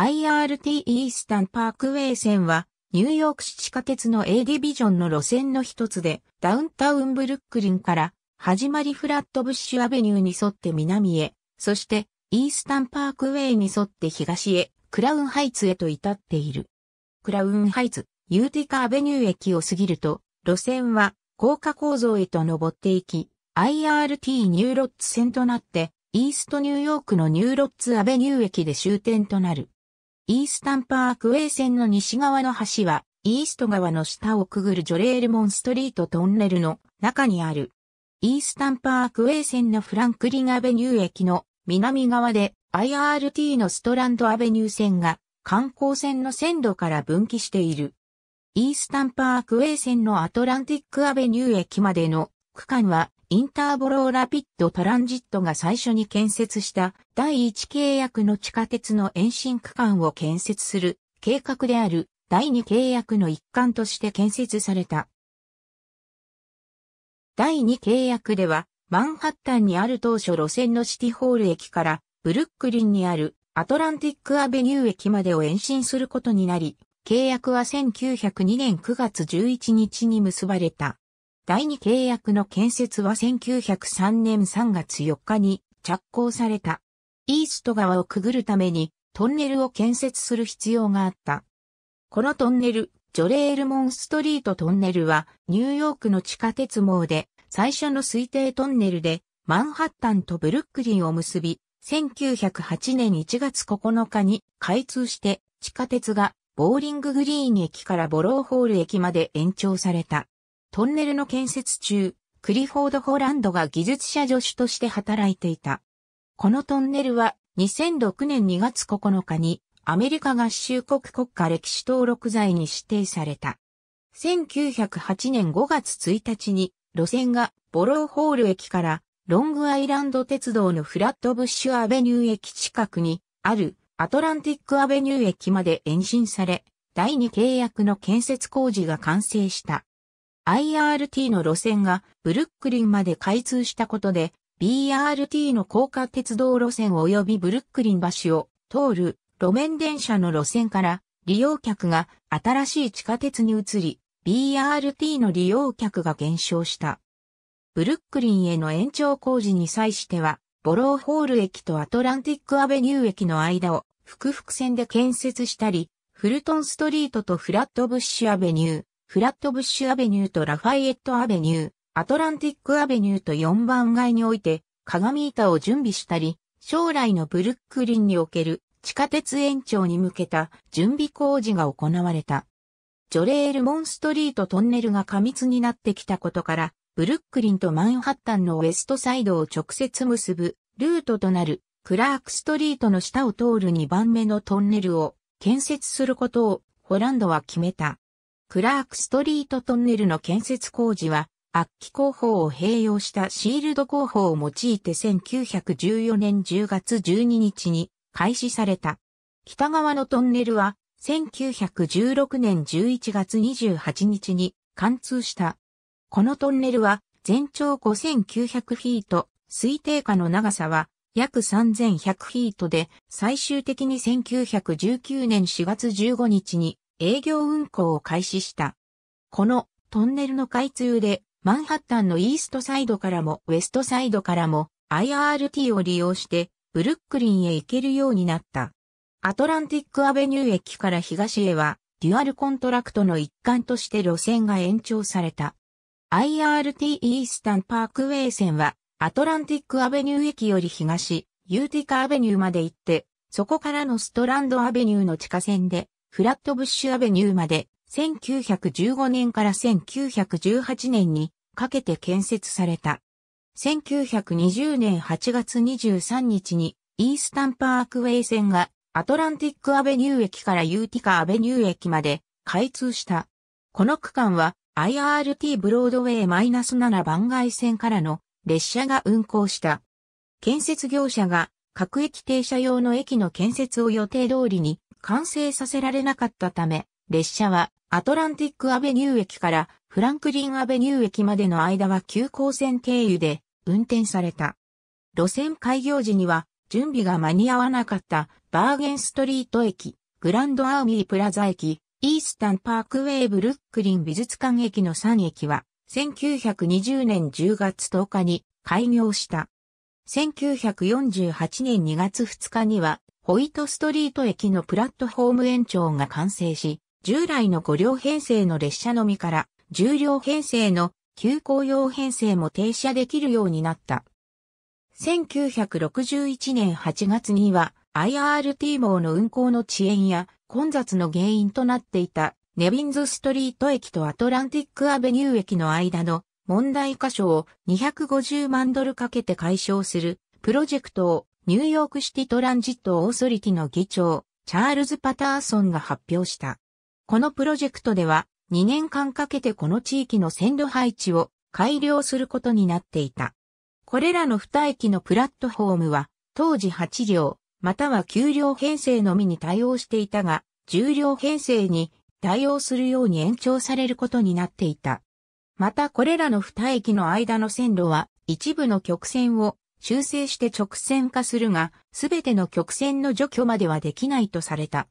IRT イースタンパークウェイ線は、ニューヨーク市地下鉄の A ディビジョンの路線の一つで、ダウンタウンブルックリンから、始まりフラットブッシュアベニューに沿って南へ、そして、イースタンパークウェイに沿って東へ、クラウンハイツへと至っている。クラウンハイツ、ユーティカアベニュー駅を過ぎると、路線は高架構造へと登っていき、IRT ニューロッツ線となって、イーストニューヨークのニューロッツアベニュー駅で終点となる。イースタンパークウェイ線の西側の橋は、イースト川の下をくぐるジョレールモンストリートトンネルの中にある。イースタンパークウェイ線のフランクリンアベニュー駅の南側で IRT のストランドアベニュー線が観光船の線路から分岐している。イースタンパークウェイ線のアトランティックアベニュー駅までの区間はインターボローラピッドトランジットが最初に建設した第一契約の地下鉄の延伸区間を建設する計画である第二契約の一環として建設された。第二契約ではマンハッタンにある当初路線のシティホール駅からブルックリンにあるアトランティックアベニュー駅までを延伸することになり、契約は1902年9月11日に結ばれた。第2契約の建設は1903年3月4日に着工された。イースト川をくぐるためにトンネルを建設する必要があった。このトンネル、ジョレールモンストリートトンネルはニューヨークの地下鉄網で最初の推定トンネルでマンハッタンとブルックリンを結び、1908年1月9日に開通して地下鉄がボーリンググリーン駅からボローホール駅まで延長された。トンネルの建設中、クリフォード・ホランドが技術者助手として働いていた。このトンネルは2006年2月9日にアメリカ合衆国国家歴史登録罪に指定された。1908年5月1日に路線がボローホール駅からロングアイランド鉄道のフラットブッシュアベニュー駅近くにあるアトランティックアベニュー駅まで延伸され、第2契約の建設工事が完成した。IRT の路線がブルックリンまで開通したことで、BRT の高架鉄道路線及びブルックリン橋を通る路面電車の路線から利用客が新しい地下鉄に移り、BRT の利用客が減少した。ブルックリンへの延長工事に際しては、ボローホール駅とアトランティックアベニュー駅の間を複々線で建設したり、フルトンストリートとフラットブッシュアベニュー、フラットブッシュアベニューとラファイエットアベニュー、アトランティックアベニューと4番街において、鏡板を準備したり、将来のブルックリンにおける地下鉄延長に向けた準備工事が行われた。ジョレール・モンストリートトンネルが過密になってきたことから、ブルックリンとマンハッタンのウエストサイドを直接結ぶルートとなるクラークストリートの下を通る2番目のトンネルを建設することをホランドは決めた。クラークストリートトンネルの建設工事は、悪気工法を併用したシールド工法を用いて1914年10月12日に開始された。北側のトンネルは、1916年11月28日に貫通した。このトンネルは、全長5900フィート、推定下の長さは約3100フィートで、最終的に1919年4月15日に営業運行を開始した。このトンネルの開通でマンハッタンのイーストサイドからもウェストサイドからも IRT を利用してブルックリンへ行けるようになった。アトランティックアベニュー駅から東へはデュアルコントラクトの一環として路線が延長された。IRT イースタンパークウェイ線はアトランティックアベニュー駅より東、ユーティカアベニューまで行って、そこからのストランドアベニューの地下線でフラットブッシュアベニューまで1915年から1918年にかけて建設された。1920年8月23日にイースタンパークウェイ線がアトランティックアベニュー駅からユーティカアベニュー駅まで開通した。この区間は IRT ブロードウェイ -7 番外線からの列車が運行した。建設業者が各駅停車用の駅の建設を予定通りに完成させられなかったため、列車はアトランティックアベニュー駅からフランクリンアベニュー駅までの間は急行線経由で運転された。路線開業時には準備が間に合わなかったバーゲンストリート駅、グランドアーミープラザ駅、イースタンパークウェイブルックリン美術館駅の3駅は1920年10月10日に開業した。1948年2月2日にはホイトストリート駅のプラットフォーム延長が完成し、従来の5両編成の列車のみから、10両編成の急行用編成も停車できるようになった。1961年8月には IRT 網の運行の遅延や混雑の原因となっていたネビンズストリート駅とアトランティックアベニュー駅の間の問題箇所を250万ドルかけて解消するプロジェクトをニューヨークシティトランジットオーソリティの議長、チャールズ・パターソンが発表した。このプロジェクトでは、2年間かけてこの地域の線路配置を改良することになっていた。これらの2駅のプラットフォームは、当時8両、または9両編成のみに対応していたが、10両編成に対応するように延長されることになっていた。またこれらの2駅の間の線路は、一部の曲線を修正して直線化するが、すべての曲線の除去まではできないとされた。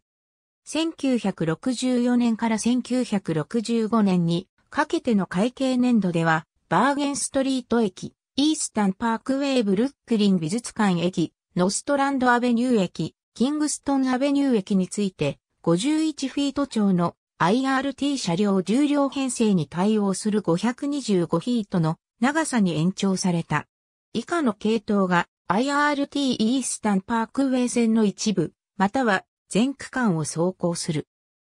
1964年から1965年にかけての会計年度では、バーゲンストリート駅、イースタンパークウェイブルックリン美術館駅、ノストランドアベニュー駅、キングストンアベニュー駅について、51フィート長の IRT 車両重量編成に対応する525フィートの長さに延長された。以下の系統が IRT イースタンパークウェイ線の一部、または全区間を走行する。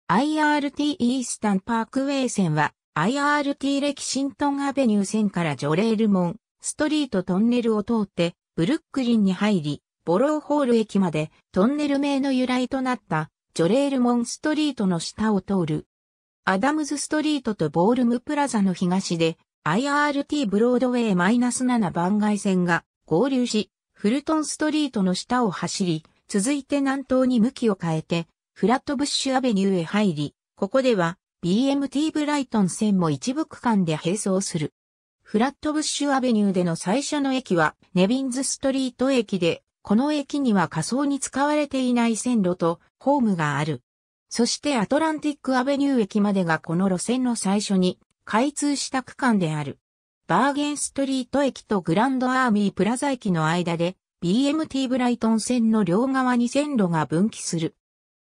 IRT イースタンパークウェイ線は IRT レキシントンアベニュー線からジョレールモン、ストリートトンネルを通ってブルックリンに入り、ボローホール駅までトンネル名の由来となったジョレールモンストリートの下を通る。アダムズストリートとボールムプラザの東で IRT ブロードウェイ -7 番外線が合流し、フルトンストリートの下を走り、続いて南東に向きを変えて、フラットブッシュアベニューへ入り、ここでは BMT ブライトン線も一部区間で並走する。フラットブッシュアベニューでの最初の駅はネビンズストリート駅で、この駅には仮想に使われていない線路とホームがある。そしてアトランティックアベニュー駅までがこの路線の最初に開通した区間である。バーゲンストリート駅とグランドアーミープラザ駅の間で BMT ブライトン線の両側に線路が分岐する。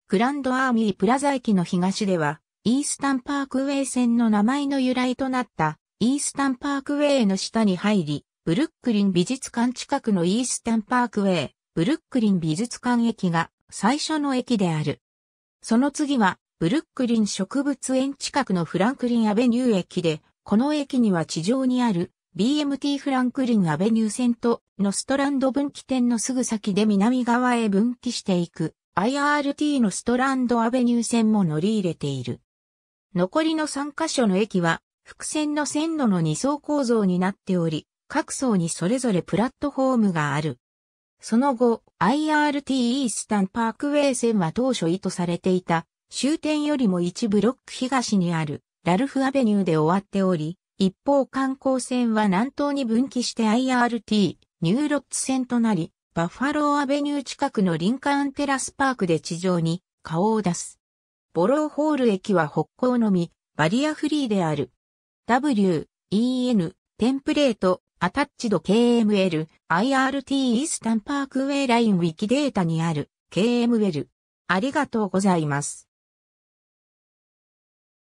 グランドアーミープラザ駅の東ではイースタンパークウェイ線の名前の由来となったイースタンパークウェイの下に入り、ブルックリン美術館近くのイースタンパークウェイ、ブルックリン美術館駅が最初の駅である。その次はブルックリン植物園近くのフランクリンアベニュー駅で、この駅には地上にある BMT フランクリンアベニュー線とノストランド分岐点のすぐ先で南側へ分岐していく IRT のストランドアベニュー線も乗り入れている。残りの3カ所の駅は、複線の線路の2層構造になっており、各層にそれぞれプラットフォームがある。その後、IRT イースタンパークウェイ線は当初意図されていた終点よりも一ブロック東にあるラルフアベニューで終わっており、一方観光船は南東に分岐して IRT、ニューロッツ線となり、バッファローアベニュー近くのリンカーンテラスパークで地上に顔を出す。ボローホール駅は北港のみ、バリアフリーである。W、EN、テンプレート、アタッチド KML、IRT イースタンパークウェイラインウィキデータにある KML。ありがとうございます。